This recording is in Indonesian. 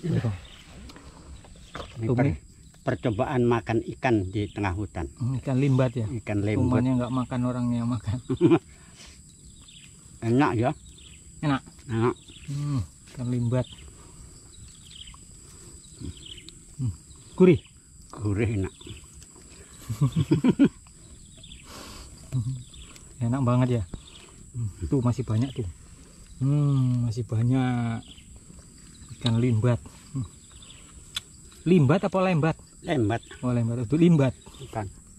Ini per, percobaan makan ikan di tengah hutan. Hmm, ikan limbat ya. Ikan limbat. Umumnya nggak makan orangnya makan. Enak ya. Enak. Enak. Hmm, ikan limbat. Hmm. Gurih. Gurih enak. enak banget ya. Hmm, tuh masih banyak tuh. Hmm, masih banyak ikan limbat hmm. limbat apa lembat lembat oh lembat itu limbat ikan